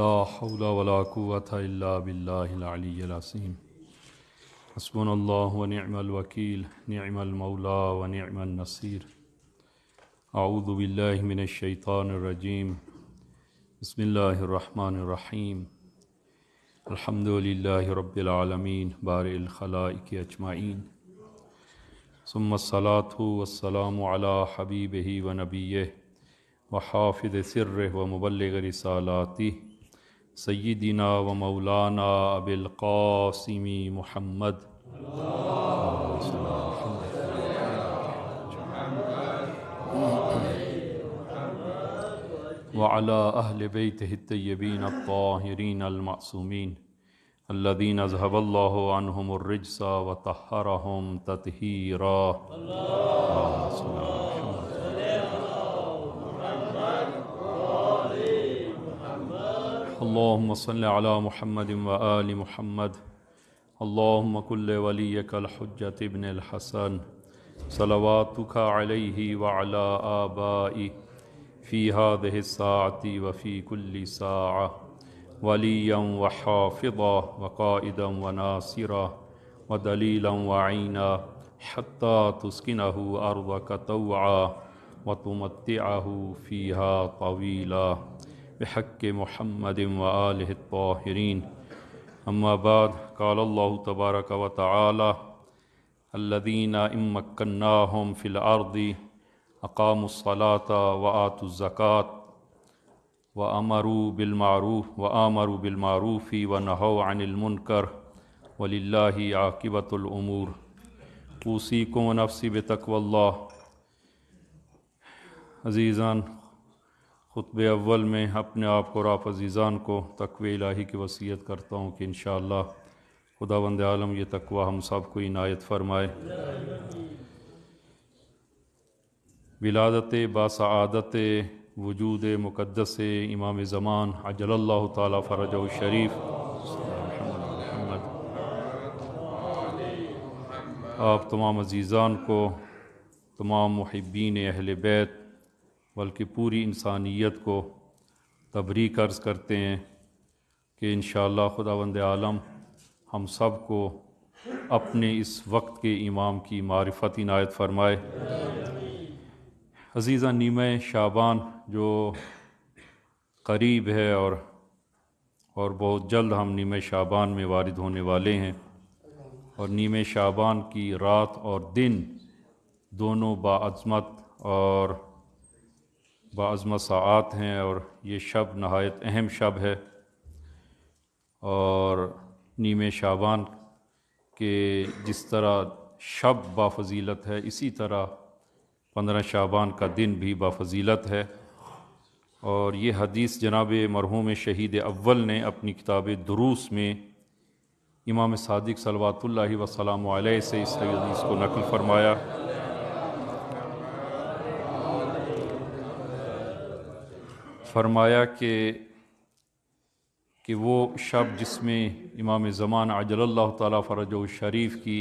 ला हौला वला कुवता इल्ला बिल्लाहिल अलिय्यिल अज़ीम हस्बुनल्लाहु व नि'मल वकील नि'मल मौला व नि'मन नसीर अऊज़ु बिल्लाहि मिनश शैतानिर रजीम बिस्मिल्लाहिर रहमानिर रहीम अल्हम्दुलिल्लाहि रब्बिल आलमीन बारिल खलाइक अजमाइन सुम्मा सलातु वस्सलामु अला हबीबिही व नबिय्यिह व हाफिज़ सिर्रिह व मुबल्लिग रिसालातिह सैदिना व मौलाना अबिलकासमी मोहम्मद वाला अहल बेतबीन तहरीन अलमासूमीन अल्लादीन अजहबल्लाहमरजसा व तहरम ततहीरा اللهم صل على محمد وآل محمد اللهم كل وليك الحجة ابن الحسن صلواتك عليه وعلى آبائه في هذه الساعة وفي كل ساعة وليا وحافظا وقائدا وناصرا ودليلا وعينا حتى تسكنه أرضك طوعا وتمتعه فيها طويلا बहक महमद वालहरीन अम्माबाद काल्ला तबारक व तदीन इमकन्नाम फ़िलआरदी अकामसलात व आतज़क़ात व अमरू बिलमारूफ़ व आमरू बिलमारूफ़ी व नहो अनिलमुनकर वलिल्ला आकबतलूर ऊसी को नफसी बतकवल्ला अज़ीज़ान ख़ुतब अव्वल में अपने आप को राफ अजीज़ान को तकवे इलाही की वसीयत करता हूँ कि इन खुदा वंद आलम ये तकवा हम सब को इनायत फरमाए विलादत बासआदत वजूद मुक़दस इमाम ज़मान अजल तरज व शरीफ आप तमाम अजीज़ान को तमाम महब्बीन अहल बैत बल्कि पूरी इंसानियत को तबरी कर्ज़ करते हैं कि इन खुदावंद आलम हम सब को अपने इस वक्त के इमाम की मारफत इनायत फरमाए अजीज़ा नीम शाबान जो करीब है और और बहुत जल्द हम नीम शाबान में वारद होने वाले हैं और नीम शाबान की रात और दिन दोनों बाज़मत और बाज़म सात हैं और ये शब नहायत अहम शब है और नीम शाबान के जिस तरह शब बाफजीलत है इसी तरह पंद्रह शाबान का दिन भी बाफजीलत है और ये हदीस जनाब मरहूम शहीद अव्वल ने अपनी किताब दरूस में इमाम सदक़ सलवात वसलम से इस हदीस को नकल फरमाया फरमाया कि कि वो शब जिसमें इमाम ज़मान अजल्ला तरज शरीफ की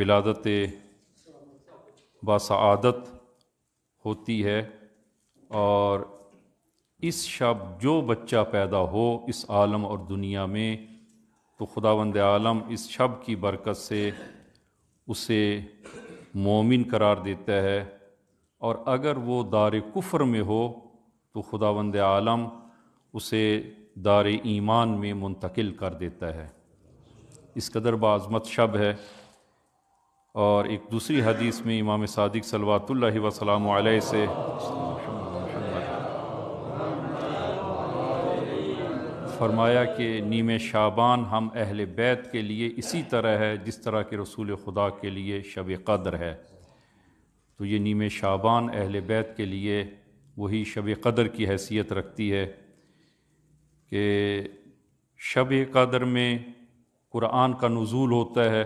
विलादत बासआदत होती है और इस शब जो बच्चा पैदा हो इस आलम और दुनिया में तो खुदा आलम इस शब की बरकत से उसे मोमिन करार देता है और अगर वो दार कुफर में हो तो खुदावंद आलम उसे दार ईमान में मुंतकिल कर देता है इस कदर बाज़मत शब है और एक दूसरी हदीस में इमाम सादिक सलवातल वसलाम से फरमाया कि नीम शाबान हम अहल बैत के लिए इसी तरह है जिस तरह के रसूल खुदा के लिए शब कदर है तो ये नीम शाबान अहल बैत के लिए वही शब कदर की हैसियत रखती है कि शब कदर में कुरान का नज़ूल होता है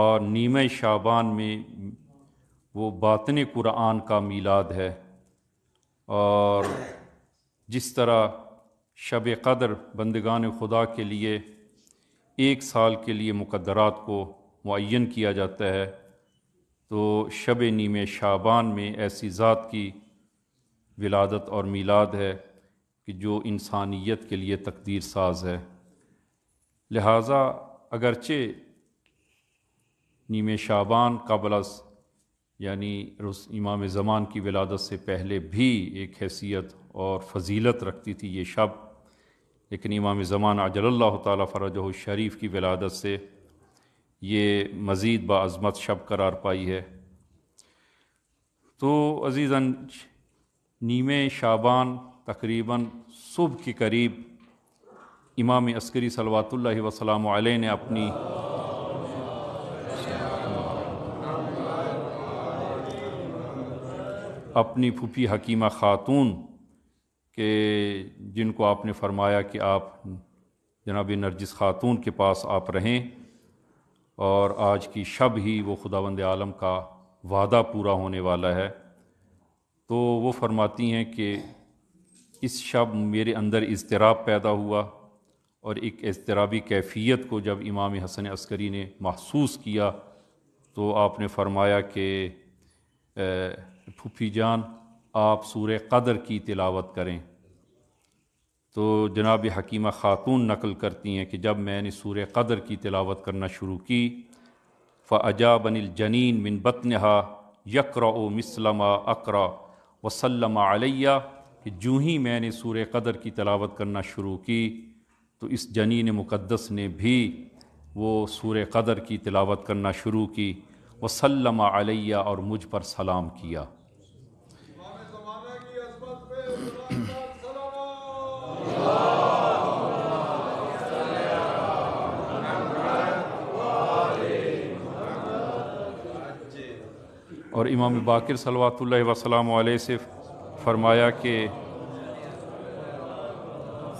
और नीम शाबान में वो बातन कुरान का मीलाद है और जिस तरह शब कदर बंदगान खुदा के लिए एक साल के लिए मुकदरात को मुन किया जाता है तो शब नीम शाबान में ऐसी ज़ात की विलादत और मीलाद है कि जो इंसानियत के लिए तकदीर साज है लिहाजा अगरचे नीम शाबान कबलस यानी इमाम ज़मान की विलादत से पहले भी एक हैसियत और फजीलत रखती थी ये शब लेकिन इमाम ज़मान अजल्ला तरज शरीफ की विलादत से ये मज़ीद बाज़मत शब करार पाई है तो अज़ीज़ नीम शाबान तकरीबन सुबह के करीब इमाम अस्करी सलवातुल्ल वसलाम ने अपनी अपनी फूफी हकीमा खातून के जिनको आपने फरमाया कि आप जनाब नरजिस खातून के पास आप रहें और आज की शब ही वो खुदावंद आलम का वादा पूरा होने वाला है तो वो फरमाती हैं कि इस शब मेरे अंदर इजतराब पैदा हुआ और एक एजतराबी कैफियत को जब इमाम हसन अस्करी ने महसूस किया तो आपने फरमाया कि फूफी जान आप सूर कदर की तिलावत करें तो जनाब हकीमा ख़ातून नकल करती हैं कि जब मैंने सूर कदर की तिलावत करना शुरू की फ़ाजा बनिल जनीन मिन बतनहा ओ मिसलमा अकरा वसलम आलिया कि जूँ ही मैंने सूर कदर की तलावत करना शुरू की तो इस जनीन मुक़दस ने भी वो सूर कदर की तलावत करना शुरू की वसलम आलिया और मुझ पर सलाम किया और इमाम बाकर सलात वसलाम से फरमाया कि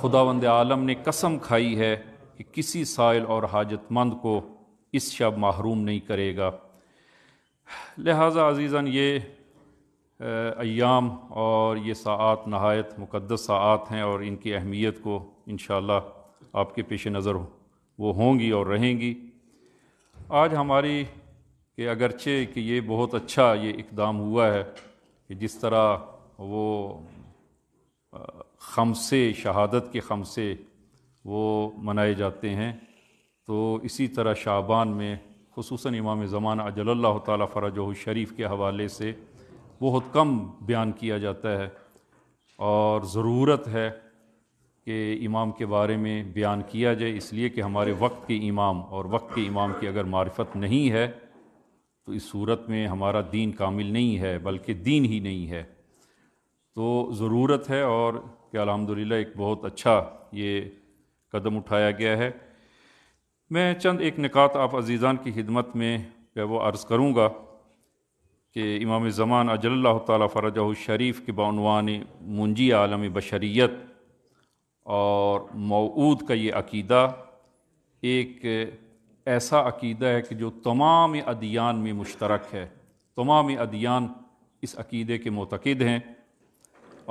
खुदा वंद आलम ने कसम खाई है कि किसी साइल और हाजतमंद को इस शब महरूम नहीं करेगा लिहाजा अजीज़न ये अयाम और ये सात नहायत मुक़दस सात हैं और इनकी अहमियत को इन आपके पेश नज़र वो होंगी और रहेंगी आज हमारी कि अगरचे कि ये बहुत अच्छा ये इकदाम हुआ है कि जिस तरह वो खमसे शहादत के खमसे वो मनाए जाते हैं तो इसी तरह शाबान में खसूस इमाम ज़मान अजल तरज शरीफ के हवाले से बहुत कम बयान किया जाता है और ज़रूरत है कि इमाम के बारे में बयान किया जाए इसलिए कि हमारे वक्त के इमाम और वक्त के इमाम की अगर मार्फत नहीं है तो इस सूरत में हमारा दीन कामिल नहीं है बल्कि दीन ही नहीं है तो ज़रूरत है और कि अलहमदिल्ला एक बहुत अच्छा ये कदम उठाया गया है मैं चंद एक निकात आप अजीज़ान की खिदमत में जो वो अर्ज़ करूँगा कि इमाम ज़मान अजल्ला तरजा शरीफ के बानवान मुंजी आलम बशरीत और मऊद का ये अकीदा एक ऐसा अकीदा है कि जो तमाम अदियान में मुश्तरक है तमाम अदियान इस अकीदे के मतकद हैं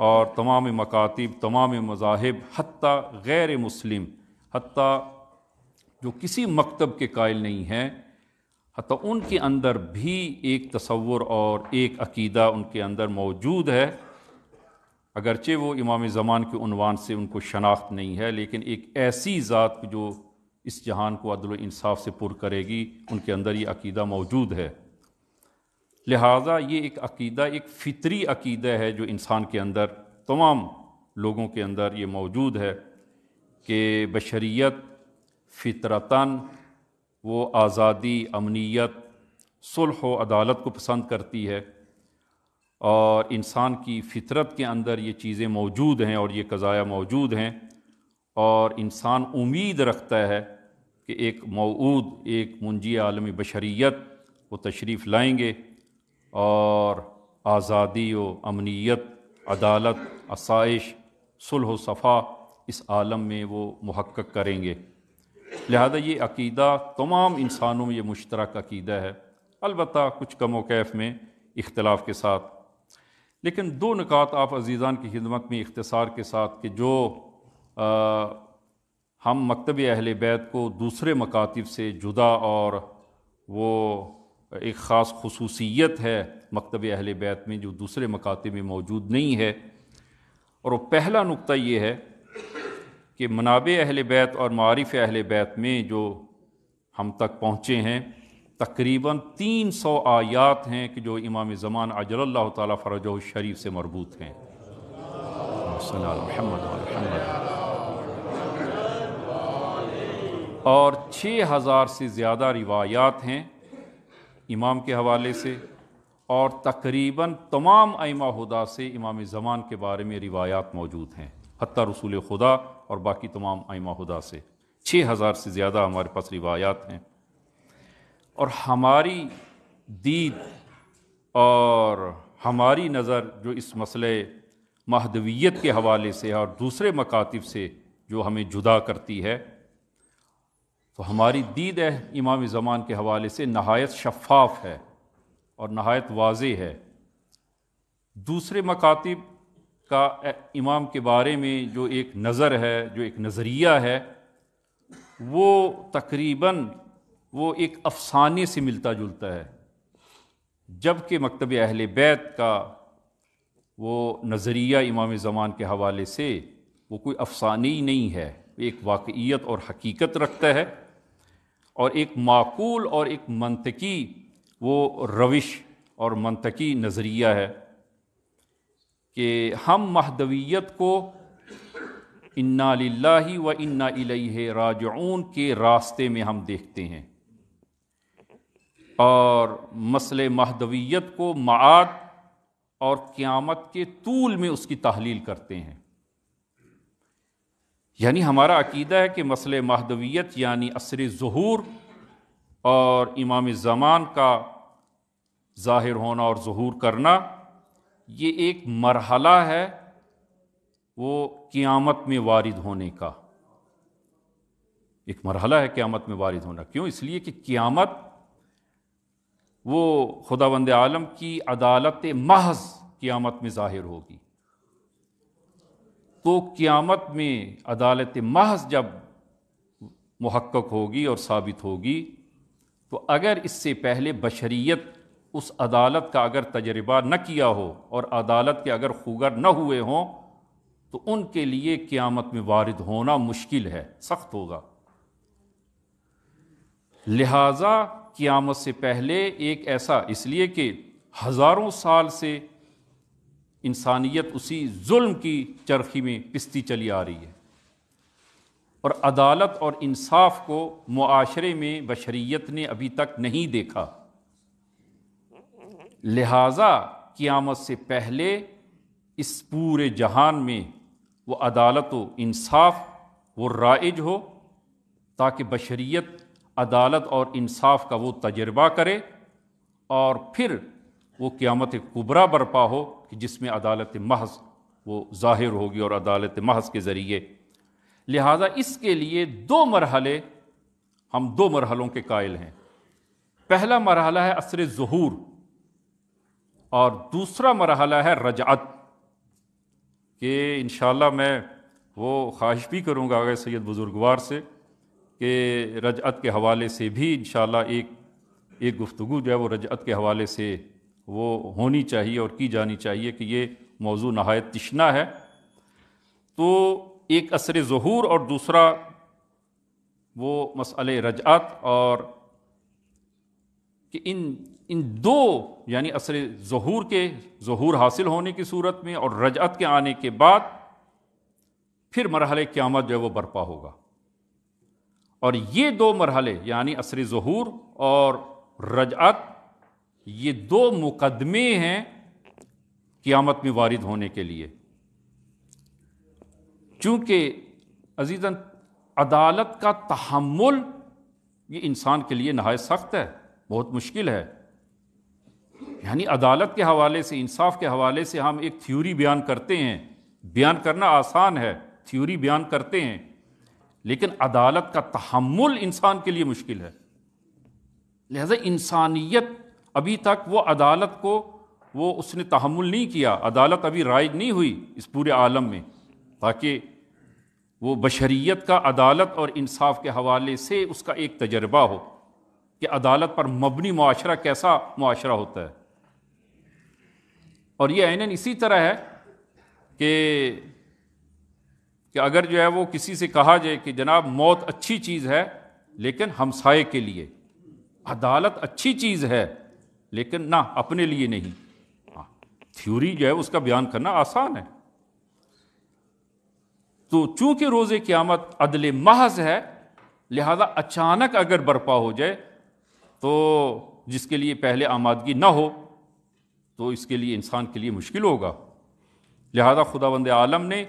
और तमाम मकातब तमाम मजाहब हती गैर मुस्लिम हती जो किसी मकतब के कायल नहीं हैं हती उनके अंदर भी एक तस्वुर और एक अकीदा उनके अंदर मौजूद है अगरचे वो इमाम ज़मान के उनवान से उनको शनाख्त नहीं है लेकिन एक ऐसी ज़ात जो इस जहान को अदल इंसाफ से पुर करेगी उनके अंदर ये अकीदा मौजूद है लिहाजा ये एक अकीदा एक फितरी अकीदा है जो इंसान के अंदर तमाम लोगों के अंदर ये मौजूद है कि बशरीत फितरतान वो आज़ादी अमनीत सुलह व अदालत को पसंद करती है और इंसान की फितरत के अंदर ये चीज़ें मौजूद हैं और ये कज़ाया मौजूद हैं और इंसान उम्मीद रखता है कि एक मऊद एक मुंजी आलमी बशरीत वो तशरीफ़ लाएंगे और आज़ादी व अमनीत अदालत आसाइश सुलह सफ़ा इस आलम में वो महक्क करेंगे लिहाजा ये अकीदा तमाम इंसानों में ये मुश्तरक अकीदा है अलबत् कुछ कम कैफ में इख्तलाफ के साथ लेकिन दो निकात आप अजीज़ान की खिदमत में इख्तसार के साथ कि जो आ, हम मकतब अहल बैत को दूसरे मकातब से जुदा और वो एक ख़ास खसूसियत है मकतब अहल बैत में जो दूसरे मकातब में मौजूद नहीं है और वो पहला नुक्ता ये है कि मनाब अहल बैत और मारफ़ अहल बैत में जो हम तक पहुँचे हैं तकरीबन तीन सौ आयात हैं कि जो इमाम ज़मान अजल तफ़रज शरीफ से मरबूत हैं और छः हज़ार से ज़्यादा रिवायात हैं इमाम के हवाले से और तकरीबन तमाम अमा हदा से इमाम ज़मान के बारे में रिवायात मौजूद हैं हती रसूल खुदा और बाकी तमाम अमा हदा से छः हज़ार से ज़्यादा हमारे पास रिवायात हैं और हमारी दीद और हमारी नज़र जो इस मसले महदवियत के हवाले से और दूसरे मकातब से जो हमें जुदा करती है तो हमारी दीद इमाम ज़मान के हवाले से नहायत शफाफ है और नहायत वाज है दूसरे मकातब का इमाम के बारे में जो एक नज़र है जो एक नज़रिया है वो तकरीब वो एक अफसाने से मिलता जुलता है जबकि मकतब अहल बैत का वो नज़रिया इमाम ज़मान के हवाले से वो कोई अफसानी नहीं है एक वाकईत और हकीकत रखता है और एक माकूल और एक मनतकी वो रविश और मनतकी नज़रिया है कि हम महदवियत को इन्ना लाही व इन्ना राजून के रास्ते में हम देखते हैं और मसल महदवियत को मात और क़्यामत के तूल में उसकी तहलील करते हैं यानी हमारा अकीदा है कि मसल महदवियत यानी असर ظहूर और इमाम ज़मान का ज़ाहिर होना और ظहूर करना ये एक मरहला है वो क़ियामत में वारिद होने का एक मरहला है क़ियामत में वारिद होना क्यों इसलिए कि क़्यामत वो खुदा बंद आलम की अदालत महज क़ियामत में ज़ाहिर होगी तो क़ियामत में अदालत महज जब महक्क होगी और साबित होगी तो अगर इससे पहले बशरीत उस अदालत का अगर तजर्बा न किया हो और अदालत के अगर खुगर न हुए हों तो उनके लिए क़ियामत में वारद होना मुश्किल है सख्त होगा लिहाजा क़ियामत से पहले एक ऐसा इसलिए कि हज़ारों साल से इंसानियत उसी जुल्म की चरखी में पिसती चली आ रही है और अदालत और इंसाफ को माशरे में बशरीत ने अभी तक नहीं देखा लिहाजा क़ियामत से पहले इस पूरे जहान में वो अदालत व इंसाफ वो राइज हो ताकि बशरीत अदालत और इंसाफ का वो तजर्बा करे और फिर वो क़्यामत कुबरा बरपा हो कि जिसमें अदालत महज वो ज़ाहिर होगी और अदालत महज के ज़रिए लिहाजा इसके लिए दो मरहले हम दो मरहलों के कायल हैं पहला मरहला है असर ज़हूर और दूसरा मरहला है रजात कि इन मैं वो ख्वाहिश भी करूँगा अगर सैद बुज़ुर्गवार से कि रजत के हवाले से भी इन एक एक गुफ्तु जो है वो रजत के हवाले से वो होनी चाहिए और की जानी चाहिए कि ये मौजू नहायत तश्ना है तो एक असर ज़हूर और दूसरा वो मसल रजात और कि इन इन दो यानी असर ज़हूर के ज़हूर हासिल होने की सूरत में और रजात के आने के बाद फिर मरहल क़्यामत जो है वो बर्पा होगा और ये दो मरहले यानी असर ज़हूर और रजात ये दो मुकदमे हैं क़ियामत में वारिद होने के लिए चूँकि अजीज़न अदालत का तहमुल ये इंसान के लिए नहाय सख्त है बहुत मुश्किल है यानी अदालत के हवाले से इंसाफ के हवाले से हम एक थ्योरी बयान करते हैं बयान करना आसान है थ्योरी बयान करते हैं लेकिन अदालत का तहमुल इंसान के लिए मुश्किल है लिहाजा इंसानियत अभी तक वो अदालत को वो उसने तहमुल नहीं किया अदालत अभी राइज नहीं हुई इस पूरे आलम में ताकि वो बशरीत का अदालत और इंसाफ के हवाले से उसका एक तजर्बा हो कि अदालत पर मबनी माशरा कैसा माशरा होता है और ये आन इसी तरह है कि कि अगर जो है वो किसी से कहा जाए कि जनाब मौत अच्छी चीज़ है लेकिन हमसाए के लिए अदालत अच्छी चीज़ है लेकिन ना अपने लिए नहीं हाँ, थ्योरी जो है उसका बयान करना आसान है तो चूंकि रोज़े क़्यामत अदल महज है लिहाजा अचानक अगर बर्पा हो जाए तो जिसके लिए पहले आमादगी ना हो तो इसके लिए इंसान के लिए मुश्किल होगा लिहाजा वंद आलम ने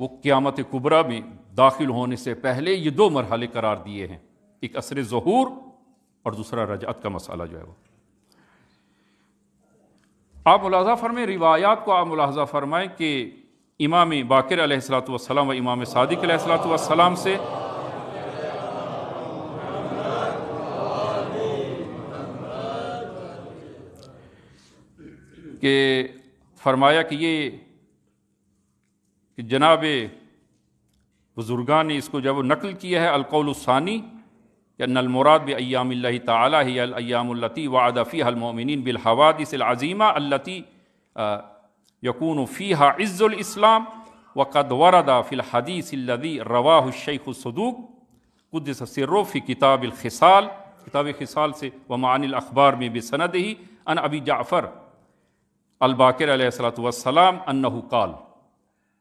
वो क़्यामत कुबरा में दाखिल होने से पहले ये दो मरहले करार दिए हैं एक असर ज़हूर और दूसरा रजत का मसाला जो है वो आप मुलाजा फरमाएँ रिवायात को आप मुलाजा फरमाएं कि इमाम बाकर अलैहिस्सलाम व इमाम सादिक अलैहिस्सलाम से के फरमाया कि ये कि जनाब बुज़ुर्गान ने इसको जब नकल किया है अलकौलसानी यन्नलमुराद ब अयाम तयामती हलमोमिन हलमिन बिलहवादिसज़ीमा अल्लती यकून फ़ीहा इस्लाम व कदवरदा फ़िलहदीसदी रवाशैखसदूक कुदस सिर्रफ़ी किताब खिसाल किताब खिसाल से व मानिल अखबार में बसनद ही अन अबी जाफ़र अलबाकर सलाम अनहु काल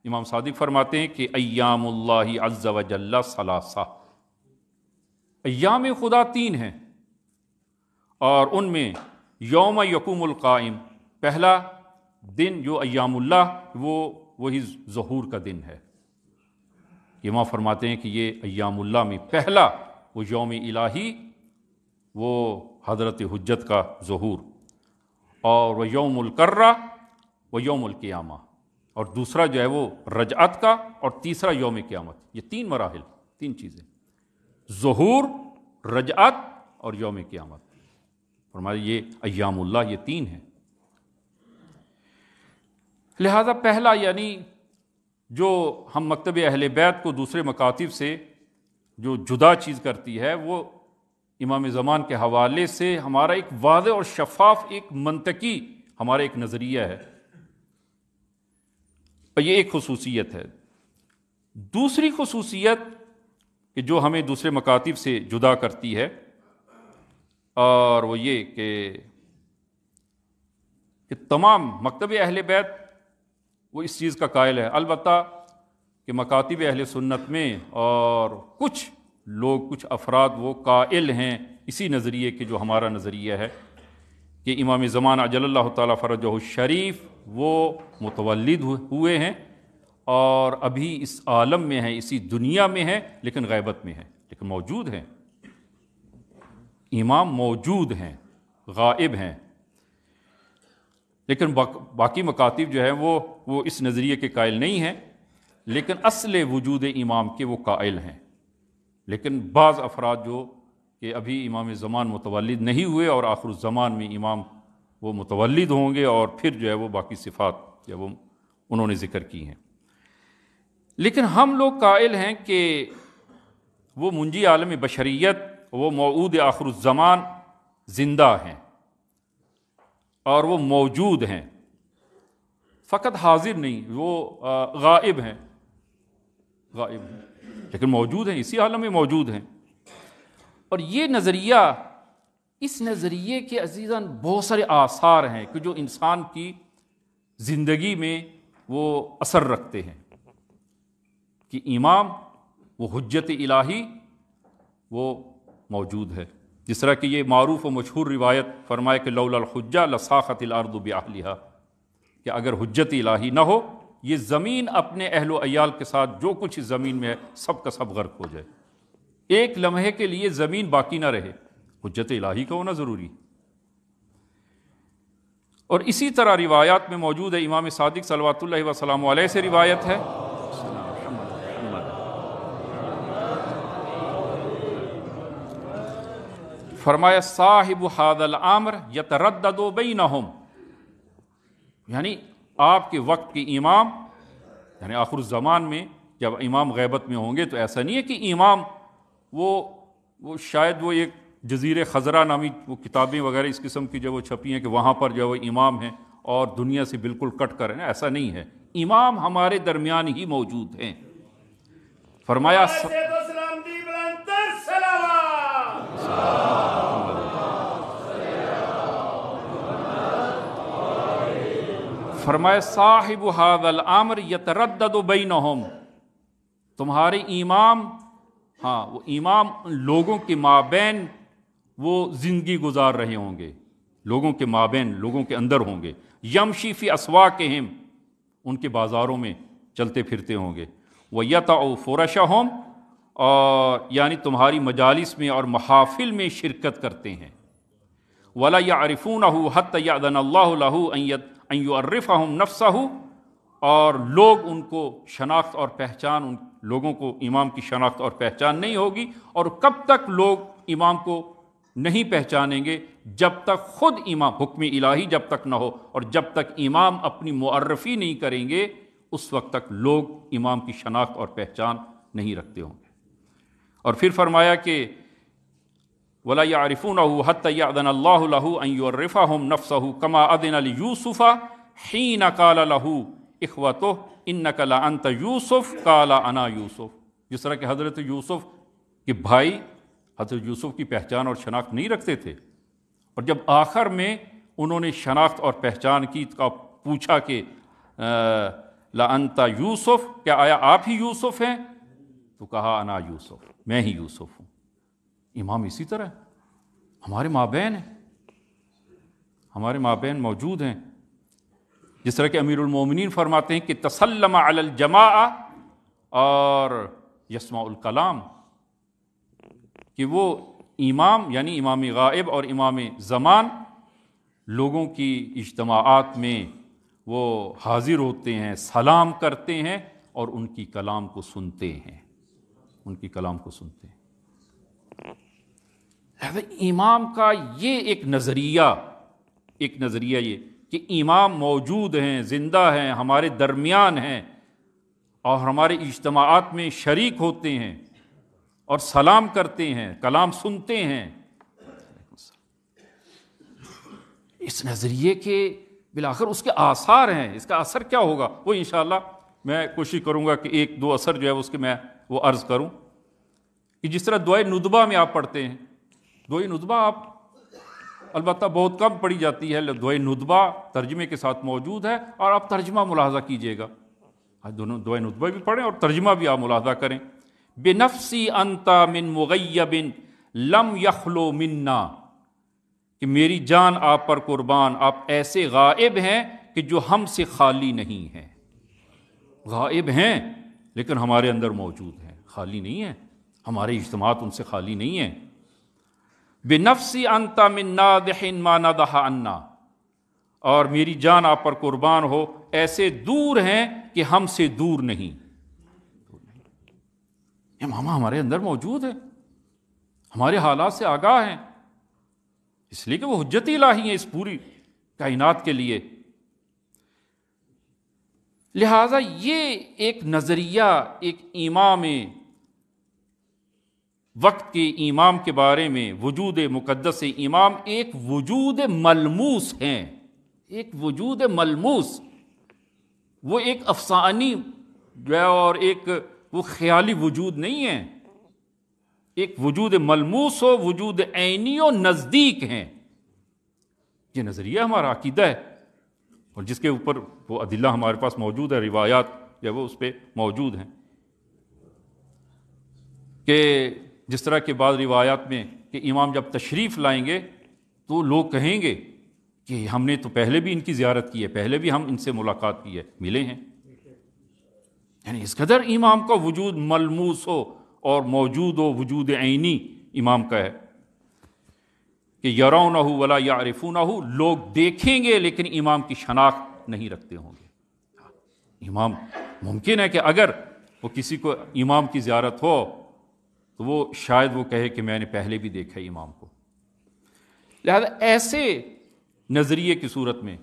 इमाम सादिक फरमाते हैं कि अयाम अज़्ज़ वजल्ला सलासा अयाम खुदा तीन हैं और उनमें योम यकूमकायम पहला दिन जो अयामुल्ला वो वही जहूर का दिन है इमा फरमाते हैं कि ये अयामुल्ला में पहला वो योम इलाही वो हजरत हजत का जहूर और वह योमकर्रा व योमक़्यामा और दूसरा जो है वो रजात का और तीसरा योम क़्यामत ये तीन मराहल तीन चीज़ें जहूर रजअत और योम क़्यामत फरमाया ये अयामुल्ला ये तीन हैं लिहाजा पहला यानी जो हम मकतब अहल बैत को दूसरे मकातब से जो जुदा चीज़ करती है वो इमाम ज़मान के हवाले से हमारा एक वाज और शफाफ एक मनतकी हमारा एक नज़रिया है और ये एक खसूसियत है दूसरी खसूसियत कि जो हमें दूसरे मकातब से जुदा करती है और वो ये कि, कि तमाम मकतब अहल बैत वो इस चीज़ का कायल है अलबत् कि मकातब अहल सुन्नत में और कुछ लोग कुछ अफराद वो कायल हैं इसी नज़रिए के जो हमारा नज़रिया है कि इमाम ज़मान अजल्ला ताली शरीफ वो मुतवलद हुए हैं और अभी इस आलम में है इसी दुनिया में है लेकिन गैबत में है लेकिन मौजूद हैं इमाम मौजूद हैं गायब हैं लेकिन बा, बाकी मकातब जो है वो वो इस नज़रिए के कायल नहीं हैं लेकिन असल वजूद इमाम के वो कायल हैं लेकिन बाज़ अफराद जो कि अभी इमाम ज़मान मुतवलद नहीं हुए और आखिर ज़मान में इमाम वो मुतवलद होंगे और फिर जो है वो बाकी सिफ़ात जो वो उन्होंने ज़िक्र की हैं लेकिन हम लोग कायल हैं कि वो मुंजी आलम बशरीत वो मऊद आखरुज़मान ज़िंदा हैं और वो मौजूद हैं फ़कत हाजिर नहीं वो गायब हैं गायब हैं लेकिन मौजूद हैं इसी आलम में मौजूद हैं और ये नज़रिया इस नज़रिए के अजीज़ा बहुत सारे आसार हैं कि जो इंसान की ज़िंदगी में वो असर रखते हैं कि इमाम वो हजत इलाही वो मौजूद है जिस तरह कि ये मरूफ़ व मशहूर रिवायत फरमाए कि लौलहजा लसाखत अरद कि अगर हजत इलाही ना हो ये ज़मीन अपने अहलो अयाल के साथ जो कुछ इस ज़मीन में है सब का सब गर्क हो जाए एक लम्हे के लिए ज़मीन बाकी ना रहे हजत इलाही का होना ज़रूरी और इसी तरह रिवायात में मौजूद है इमाम सादिक सलात वसलम से रिवायत है फरमाया साहिब हादल आमर या ना हम यानी आपके वक्त के इमाम यानी आखिर ज़मान में जब इमाम गैबत में होंगे तो ऐसा नहीं है कि इमाम वो वो शायद वो एक जजीर खजरा नामी वो किताबें वगैरह इस किस्म की जो वो छपी हैं कि वहाँ पर जो वो इमाम हैं और दुनिया से बिल्कुल कट कर हैं ऐसा नहीं है इमाम हमारे दरमियान ही मौजूद हैं फरमाया फरमाए साहिब हादल आमर यतरदबई होम तुम्हारे इमाम हाँ वो इमाम लोगों के माबेन वो ज़िंदगी गुजार रहे होंगे लोगों के माबेन लोगों के अंदर होंगे यमशीफ़ी असवा के हिम उनके बाज़ारों में चलते फिरते होंगे वह यता फ़ुरश हम और यानी तुम्हारी मजालस में और महाफिल में शिरकत करते हैं वाला या अरफून हत यादन अल्लाह लहू अयत अयुर्रफ़ाहम हूँ और लोग उनको शनाख्त और पहचान उन लोगों को इमाम की शनाख्त और पहचान नहीं होगी और कब तक लोग इमाम को नहीं पहचानेंगे जब तक खुद इमाम हुक्म इलाही जब तक ना हो और जब तक इमाम अपनी मुआरफी नहीं करेंगे उस वक्त तक लोग इमाम की शनाख्त और पहचान नहीं रखते होंगे और फिर फरमाया कि वला यारिफून हतन अल्लाफ़ाहम नफ़्सहू कमा अदिन लहू इखवा तो इन नकला अंत यूसुफ़ अना यूसुफ़ जिस तरह के हज़रत यूसुफ़ के भाई हज़रत यूसुफ़ की पहचान और शनाख्त नहीं रखते थे और जब आखिर में उन्होंने शनाख्त और पहचान की का पूछा कि लानता यूसुफ़ क्या आया आप ही यूसुफ़ हैं तो कहा अना यूसुफ़ मैं ही यूसुफ़ हूँ इमाम इसी तरह हमारे बहन हैं हमारे बहन मौजूद हैं जिस तरह के अमीरमिन फरमाते हैं कि तसलमा अलजमा और कलाम कि वो इमाम यानी इमाम गायब और इमाम ज़मान लोगों की इजतमात में वो हाज़िर होते हैं सलाम करते हैं और उनकी कलाम को सुनते हैं उनकी कलाम को सुनते हैं इमाम का ये एक नज़रिया एक नज़रिया ये कि इमाम मौजूद हैं ज़िंदा हैं हमारे दरमियान हैं और हमारे इज्तमात में शरीक होते हैं और सलाम करते हैं कलाम सुनते हैं इस नज़रिए के बिलाखर उसके आसार हैं इसका असर क्या होगा वो इन मैं कोशिश करूँगा कि एक दो असर जो है उसके मैं वो अर्ज़ करूँ कि जिस तरह दुआ नुदबा में आप पढ़ते हैं दुआई नुतबा आप अलबत् बहुत कम पढ़ी जाती है दुआई नुतबा तर्जमे के साथ मौजूद है और आप तर्जमा मुलाजा कीजिएगा दोनों दुआ नुतबा भी पढ़ें और तर्जमा भी आप मुलाजा करें बेनफसी अंता मिन बिन लम यखलो मिन्ना कि मेरी जान आप पर कुर्बान आप ऐसे गायब हैं कि जो हम से खाली नहीं हैं गायब हैं लेकिन हमारे अंदर मौजूद हैं खाली नहीं हैं हमारे इज्तम उनसे खाली नहीं हैं बेनफसी अंता मन्ना दहिन माना दहा अन्ना और मेरी जान आप पर कुर्बान हो ऐसे दूर हैं कि हमसे दूर नहीं ये मामा हमारे अंदर मौजूद है हमारे हालात से आगाह हैं इसलिए कि वो हजत लाही हैं इस पूरी कायनात के लिए लिहाजा ये एक नज़रिया एक ईमा में वक्त के इमाम के बारे में वजूद मुकदस इमाम एक वजूद मलमूस हैं एक वजूद मलमूस वो एक अफसानी जो है और एक वो ख्याली वजूद नहीं है एक वजूद मलमूस हो वजूद ऐनी और नज़दीक हैं ये नज़रिया हमारा अकीदा है और जिसके ऊपर वो अदिल्ला हमारे पास मौजूद है रिवायात जो वो उस पर मौजूद हैं कि जिस तरह के बाद रिवायात में कि इमाम जब तशरीफ़ लाएंगे तो लोग कहेंगे कि हमने तो पहले भी इनकी ज़्यारत की है पहले भी हम इनसे मुलाकात की है मिले हैं यानी इस कदर इमाम का वजूद मलमूस हो और मौजूद हो वजूद आइनी इमाम का है कि यरौ ना हो वला यारफू ना हो लोग देखेंगे लेकिन इमाम की शनाख्त नहीं रखते होंगे हाँ, इमाम मुमकिन है कि अगर वो किसी को इमाम की ज़्यारत हो तो वो शायद वो कहे कि मैंने पहले भी देखा है इमाम को लिहाजा ऐसे नज़रिए की सूरत में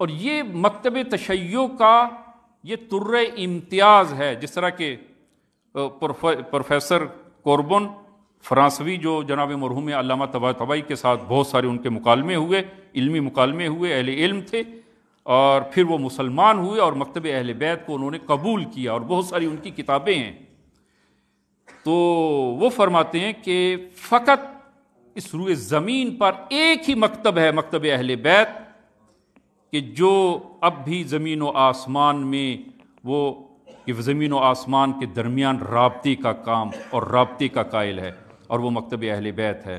और ये मकतब तशैयों का ये तुर्र इम्तियाज़ है जिस तरह के प्रोफेसर कोरबन फ्रांसवी जो जनाब मरहूम अलामा तबा तबाई के साथ बहुत सारे उनके मुकालमे हुए इल्मी मुकालमे हुए अहल इल्म थे और फिर वो मुसलमान हुए और मकतब अहल बैत को उन्होंने कबूल किया और बहुत सारी उनकी किताबें हैं तो वो फरमाते हैं कि फ़कत इस रुए ज़मीन पर एक ही मकतब है मकतब अहल बैत कि जो अब भी ज़मीन व आसमान में वो कि ज़मीन व आसमान के दरमियान रबते का काम और रबते का कायल है और वो मकतब अहल बैत है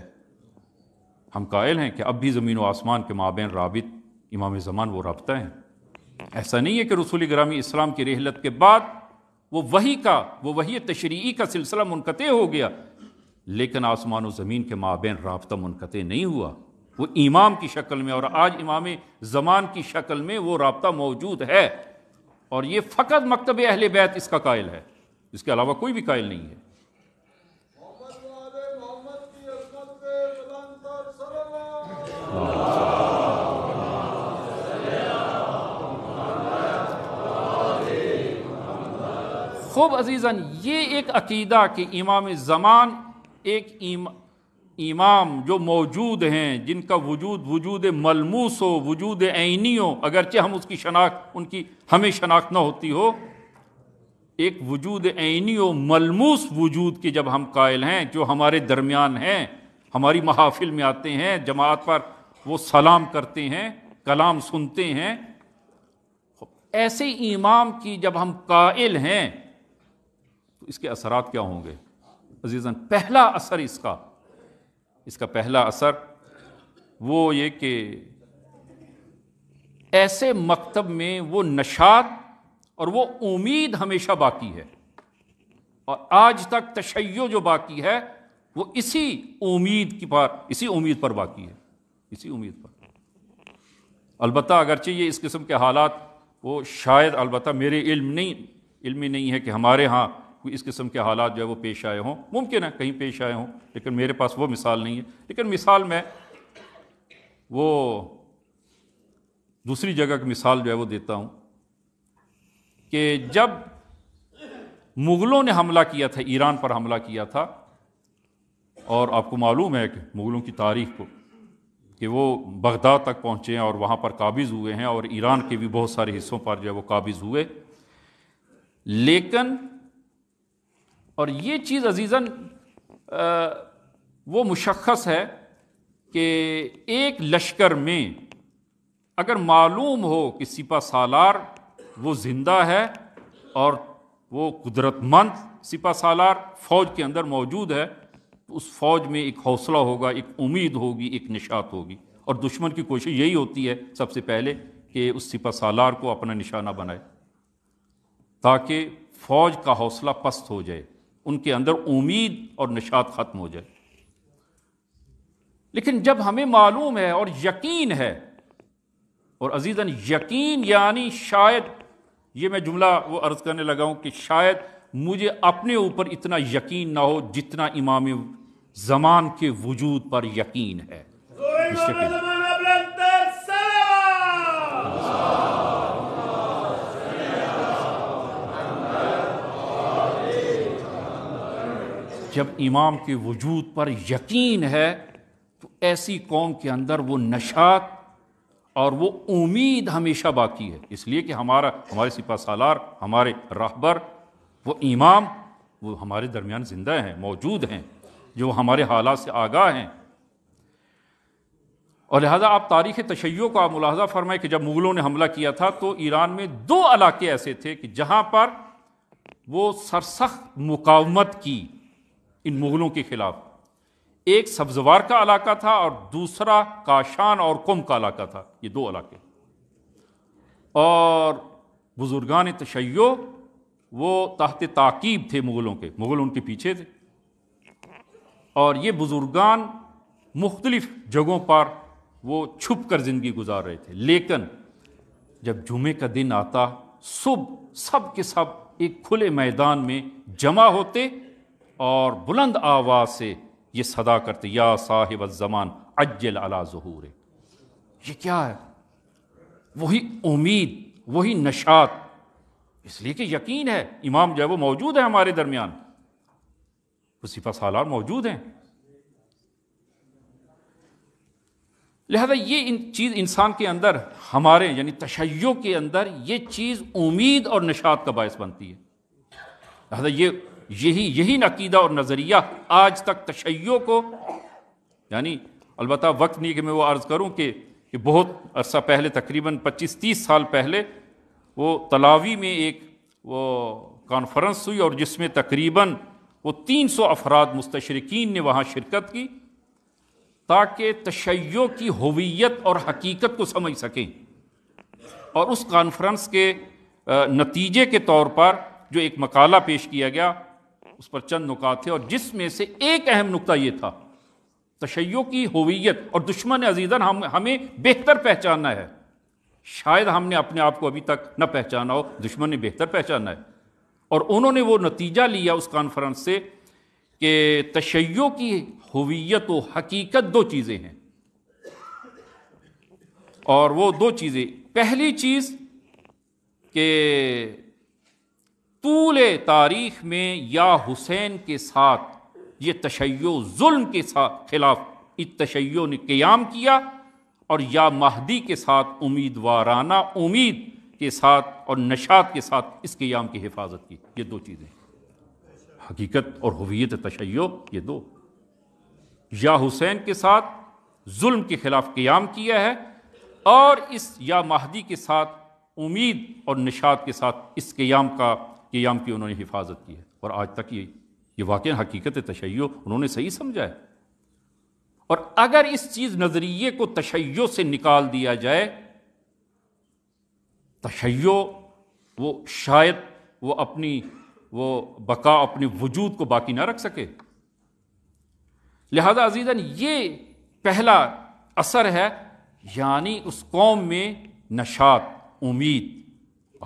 हम कायल हैं कि अब भी ज़मीन व आसमान के माबेन रबित इमाम ज़मान वो रबता हैं ऐसा नहीं है कि रसूल ग्रामी इस्लाम की रहलत के बाद वो वही का वो वही तशरी का सिलसिला मुनक़ हो गया लेकिन आसमान और ज़मीन के माबेन रबता मुनक़ नहीं हुआ वो इमाम की शक्ल में और आज इमाम ज़मान की शक्ल में वो रबता मौजूद है और ये फ़कत मकतब अहल बैत इसका कायल है इसके अलावा कोई भी कायल नहीं है खूब अजीज़न ये एक अकीदा कि इमाम ज़मान एक इम, इमाम जो मौजूद हैं जिनका वजूद वजूद मलमूस हो वजूद आइनी हो अगरचे हम उसकी शनाख्त उनकी हमें शनाख्त ना होती हो एक वजूद आइनी हो मलमूस वजूद के जब हम कायल हैं जो हमारे दरमियान हैं हमारी महाफिल में आते हैं जमात पर वो सलाम करते हैं कलाम सुनते हैं ऐसे इमाम की जब हम कायल हैं तो इसके असरात क्या होंगे अजीज़न पहला असर इसका इसका पहला असर वो ये कि ऐसे मकतब में वो नशात और वो उम्मीद हमेशा बाकी है और आज तक तशै जो बाकी है वो इसी उम्मीद की पर इसी उम्मीद पर बाकी है इसी उम्मीद पर अलबत् अगरचे ये इस किस्म के हालात वो शायद अलबत् मेरे इल्म नहीं इल्मी नहीं है कि हमारे यहाँ इस किस्म के हालात जो है वो पेश आए हों मुमकिन है कहीं पेश आए हों लेकिन मेरे पास वो मिसाल नहीं है लेकिन मिसाल मैं वो दूसरी जगह की मिसाल जो है वो देता हूँ कि जब मुग़लों ने हमला किया था ईरान पर हमला किया था और आपको मालूम है कि मुग़लों की तारीख को कि वो बगदाद तक पहुँचे और वहाँ पर काबिज़ हुए हैं और ईरान के भी बहुत सारे हिस्सों पर जो है वो काबिज़ हुए लेकिन और ये चीज़ अजीज़न वो मुशखस है कि एक लश्कर में अगर मालूम हो कि सिपा सालार वो ज़िंदा है और वो कुदरतमंद सिपा सालार फ़ौज के अंदर मौजूद है तो उस फौज में एक हौसला होगा एक उम्मीद होगी एक निशात होगी और दुश्मन की कोशिश यही होती है सबसे पहले कि उस सिपा सालार को अपना निशाना बनाए ताकि फौज का हौसला पस्त हो जाए उनके अंदर उम्मीद और निशात ख़त्म हो जाए लेकिन जब हमें मालूम है और यकीन है और अजीज़न यकीन यानी शायद ये मैं जुमला वो अर्ज़ करने लगा हूँ कि शायद मुझे अपने ऊपर इतना यकीन ना हो जितना इमाम ज़मान के वजूद पर यकीन है जब इमाम के वजूद पर यकीन है तो ऐसी कौम के अंदर वो नशात और वो उम्मीद हमेशा बाकी है इसलिए कि हमारा हमारे सिपा सालार हमारे राहबर वो इमाम वो हमारे दरमियान ज़िंदा हैं मौजूद हैं जो हमारे हालात से आगाह हैं और लिहाजा आप तारीख तशैयों को आप मुलाजा फरमाएं कि जब मुग़लों ने हमला किया था तो ईरान में दो इलाके ऐसे थे कि जहाँ पर वो सरसख मुकावमत की इन मुग़लों के ख़िलाफ़ एक सब्जवार का इलाका था और दूसरा काशान और कुम का इलाका था ये दो इलाके और बुजुर्गान तशैयो वो तहत ताकीब थे मुग़लों के मुग़ल उनके पीछे थे और ये बुजुर्गान मुख्तलिफ़ जगहों पर वो छुप कर ज़िंदगी गुजार रहे थे लेकिन जब जुमे का दिन आता सुबह सब के सब एक खुले मैदान में जमा होते और बुलंद आवाज से ये सदा करते या साहिब ज़मान अज्जल अला जहूर ये क्या है वही उम्मीद वही नशात इसलिए कि यकीन है इमाम जो है वो मौजूद है हमारे दरमियान उसी पर सालार मौजूद हैं लिहाजा ये इन चीज़ इंसान के अंदर हमारे यानी तशैयों के अंदर ये चीज़ उम्मीद और नशात का बायस बनती है लिहाजा ये यही यही नकीदा और नज़रिया आज तक तशैयों को यानी अलबत् वक्त नहीं कि मैं वो अर्ज़ करूँ कि कि बहुत अरसा पहले तकरीबन 25-30 साल पहले वो तलावी में एक वो कॉन्फ्रेंस हुई और जिसमें तकरीबन वो 300 सौ अफराद मुस्तरकिन ने वहाँ शिरकत की ताकि तशैयों की हवीयत और हकीकत को समझ सकें और उस कॉन्फ्रेंस के नतीजे के तौर पर जो एक मकाला पेश किया गया उस पर चंद नुकात थे और जिसमें से एक अहम नुकता ये था तशैय की होवियत और दुश्मन अजीज़न हम हमें बेहतर पहचानना है शायद हमने अपने आप को अभी तक न पहचाना हो दुश्मन ने बेहतर पहचाना है और उन्होंने वो नतीजा लिया उस कॉन्फ्रेंस से कि तशैयों की हवीयत व हकीकत दो चीज़ें हैं और वो दो चीज़ें पहली चीज़ के तूल तारीख में या हुसैन के साथ ये तशैयो जुल्म के साथ खिलाफ इत तशैयो ने क्याम किया और या महदी के साथ उम्मीदवाराना उम्मीद के साथ और नशात के साथ इस क्याम की हिफाजत की ये दो चीज़ें हकीकत और हवियत तशैयो ये दो या हुसैन के साथ जुल्म के खिलाफ क्याम किया है और इस या महदी के साथ उम्मीद और निशात के साथ इस क्याम का क़ियाम की उन्होंने हिफाजत की है और आज तक ये ये वाक़ हकीकत तशैय उन्होंने सही समझा है और अगर इस चीज़ नज़रिए को तशैय से निकाल दिया जाए तशै वो शायद वो अपनी वो बका अपने वजूद को बाकी ना रख सके लिहाजा अजीज़न ये पहला असर है यानी उस कौम में नशात उम्मीद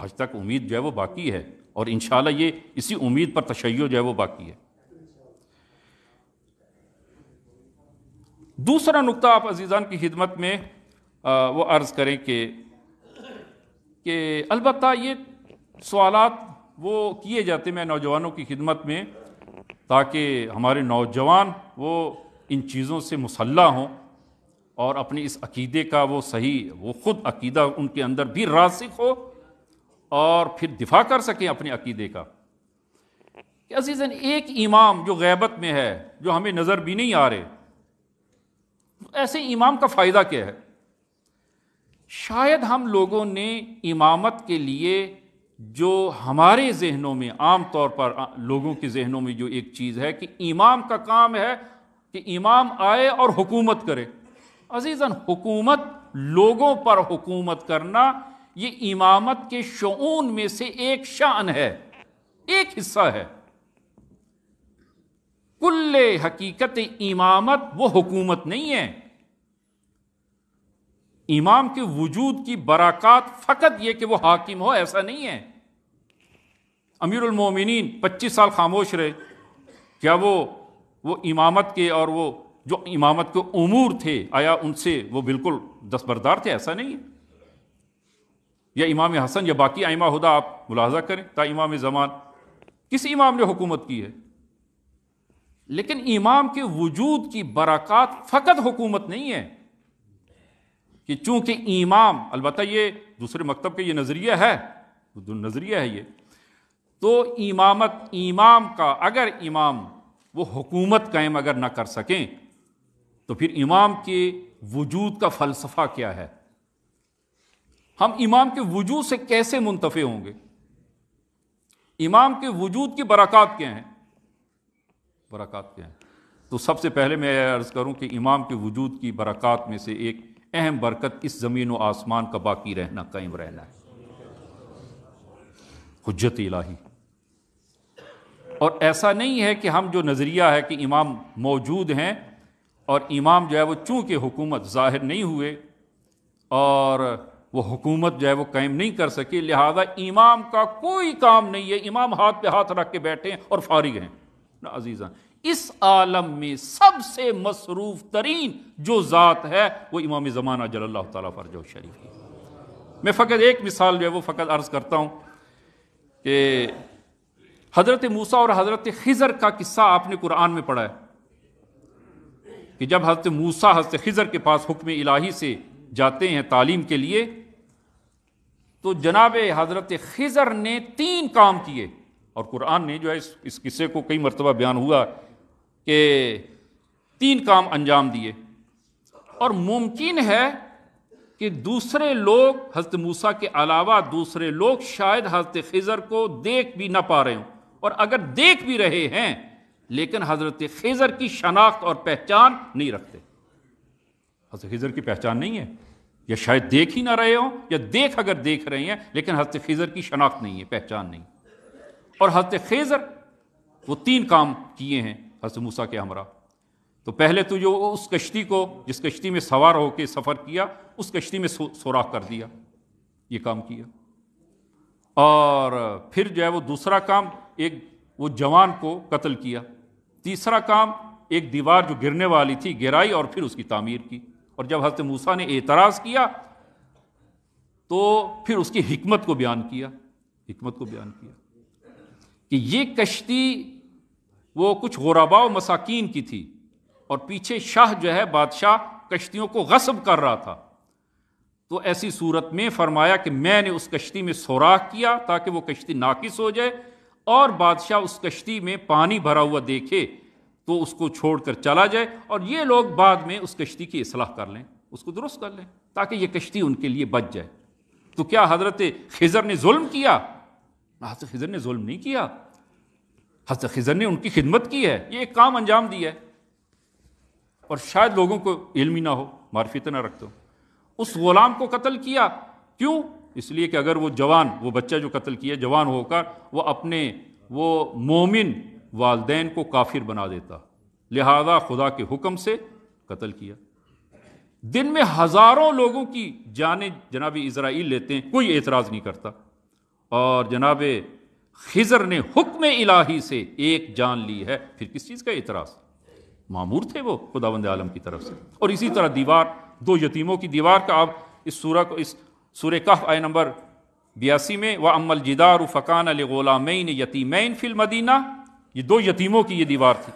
आज तक उम्मीद जो है वो बाकी है और इन ये इसी उम्मीद पर तशैय जो है वो बाकी है दूसरा नुकता आप अजीज़ान की खिदमत में वो अर्ज़ करें कि कि अलबत् ये सवाल वो किए जाते हैं नौजवानों की खिदमत में ताकि हमारे नौजवान वो इन चीज़ों से मुसल्ला हों और अपने इस अकीदे का वो सही वो ख़ुद अकीदा उनके अंदर भी रासिक हो और फिर दिफा कर सकें अपने अकीदे का अजीजन एक इमाम जो गैबत में है जो हमें नज़र भी नहीं आ रहे ऐसे इमाम का फ़ायदा क्या है शायद हम लोगों ने इमामत के लिए जो हमारे जहनों में आम तौर पर लोगों के जहनों में जो एक चीज़ है कि इमाम का काम है कि इमाम आए और हुकूमत करे अजीज़न हुकूमत लोगों पर हुकूमत करना ये इमामत के शून में से एक शान है एक हिस्सा है कुल्ले हकीकत इमामत वो हुकूमत नहीं है इमाम के वजूद की बराकत फ़कत यह कि वो हाकिम हो ऐसा नहीं है अमीरमिन पच्चीस साल खामोश रहे क्या वो वो इमामत के और वो जो इमामत के उमूर थे आया उनसे वो बिल्कुल दस्तबरदार थे ऐसा नहीं है या इमाम हसन या बाकी आइमा हुदा आप मुलाजा करें ता इमाम ज़मान किस इमाम ने हुकूमत की है लेकिन इमाम के वजूद की बरकत फ़कत हुकूमत नहीं है कि चूंकि इमाम अलबत् ये दूसरे मकतब का ये नज़रिया है नज़रिया है ये तो इमामत इमाम का अगर इमाम वो हुकूमत कायम अगर ना कर सकें तो फिर इमाम के वजूद का फ़लसफ़ा क्या है हम इमाम के वजूद से कैसे मुंतफ़े होंगे इमाम के वजूद की बरक़ात क्या हैं बरक़ात क्या हैं तो सबसे पहले मैं अर्ज़ करूं कि इमाम के वजूद की बरक़ात में से एक अहम बरकत इस ज़मीन व आसमान का बाकी रहना कायम रहना है हजत इलाही और ऐसा नहीं है कि हम जो नज़रिया है कि इमाम मौजूद हैं और इमाम जो है वो चूँकि हुकूमत ज़ाहिर नहीं हुए और वो हुकूमत जो है वो कायम नहीं कर सकी लिहाजा इमाम का कोई काम नहीं है इमाम हाथ पे हाथ रख के बैठे हैं और फारिग हैं ना अजीज़ा इस आलम में सबसे मसरूफ़ तरीन जो ज़ात है वो इमाम ज़माना जल्ला तर्ज शरीफ है मैं फ़कत एक मिसाल जो है वो फ़कत अर्ज़ करता हूँ कि हज़रत मूसा और हज़रत खज़र का किस्सा आपने कुरान में पढ़ा है कि जब हज़रत मूसा हज़रत खज़र के पास हुक्म इलाही से जाते हैं तालीम के लिए तो जनाब हज़रत खिज़र ने तीन काम किए और कुरान ने जो है इस, इस किस्से को कई मरतबा बयान हुआ कि तीन काम अंजाम दिए और मुमकिन है कि दूसरे लोग हजरत मूसा के अलावा दूसरे लोग शायद हजरत खिज़र को देख भी ना पा रहे हों और अगर देख भी रहे हैं लेकिन हजरत खिज़र की शनाख्त और पहचान नहीं रखते हजरत खिज़र की पहचान नहीं है या शायद देख ही ना रहे हों या देख अगर देख रहे हैं लेकिन हजरत खेजर की शनाख्त नहीं है पहचान नहीं और हजरत खेज़र वो तीन काम किए हैं हजरत मूसा के हमरा तो पहले तो जो उस कश्ती को जिस कश्ती में सवार होकर सफ़र किया उस कश्ती में सोराख कर दिया ये काम किया और फिर जो है वो दूसरा काम एक वो जवान को कत्ल किया तीसरा काम एक दीवार जो गिरने वाली थी गिराई और फिर उसकी तामीर की और जब हजरत मूसा ने एतराज़ किया तो फिर उसकी हमत को बयान किया हमत को बयान किया कि ये कश्ती वो कुछ गुराबा मसाकिन की थी और पीछे शाह जो है बादशाह कश्तियों को गसब कर रहा था तो ऐसी सूरत में फरमाया कि मैंने उस कश्ती में सोराख किया ताकि वो कश्ती नाकिस हो जाए और बादशाह उस कश्ती में पानी भरा हुआ देखे तो उसको छोड़कर चला जाए और ये लोग बाद में उस कश्ती की असलाह कर लें उसको दुरुस्त कर लें ताकि ये कश्ती उनके लिए बच जाए तो क्या हज़रत खिज़र ने जुल्म किया हज़रत खिज़र ने जुल्म नहीं किया हज़रत खिज़र ने उनकी खिदमत की है ये एक काम अंजाम दिया है और शायद लोगों को इल्मी ना हो मारफीत ना रख दो उस ग़ुलाम को कत्ल किया क्यों इसलिए कि अगर वो जवान वो बच्चा जो कत्ल किया जवान होकर वो अपने वो मोमिन वालदेन को काफिर बना देता लिहाजा खुदा के हुक्म से कत्ल किया दिन में हज़ारों लोगों की जान जनाब इसराइल लेते हैं कोई एतराज़ नहीं करता और जनाब खिजर ने हुक्म इलाही से एक जान ली है फिर किस चीज़ का एतराज़ मामूर थे वो खुदावंद आलम की तरफ से और इसी तरह दीवार दो यतीमों की दीवार का आप इस सूरह को इस सूर कह आए नंबर बयासी में व अमल जिदार फ़कान अल गोलाम यतीमैन फिल मदीना ये दो यतीमों की ये दीवार थी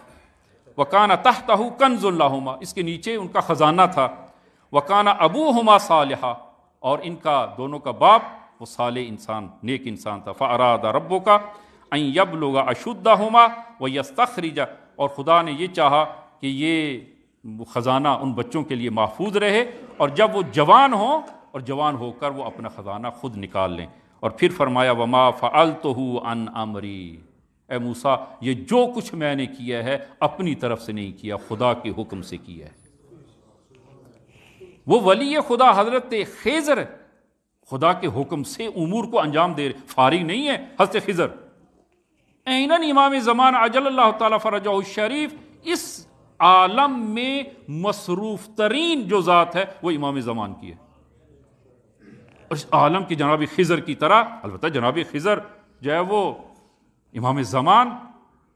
वकाना तहता तहू कन्जुल्लाहुमा इसके नीचे उनका ख़जाना था वकाना अबू हमा सालहा और इनका दोनों का बाप वो साल इंसान नेक इंसान था फ़रादा रब्बो का अं यब लोगा अशुद्धा हुमा व यस्तखरीजा और खुदा ने यह चाहा कि ये ख़जाना उन बच्चों के लिए महफूज रहे और जब वो जवान हों और जवान होकर वो अपना ख़जाना खुद निकाल लें और फिर फरमाया वमा फ़ल तो हूँ अन अमरी ए मूसा ये जो कुछ मैंने किया है अपनी तरफ से नहीं किया खुदा के हुक्म से किया है वो वली खुदा हजरत खेजर खुदा के हुक्म से उमूर को अंजाम दे रहे फारिग नहीं है हजरत खिजर ऐन इमाम जमान अजल तरजा शरीफ इस आलम में मसरूफ तरीन जो ज़ात है वो इमाम जमान की है और इस आलम की जनाब खिजर की तरह अलबत् जनाब खिजर जो है वो इमाम ज़मान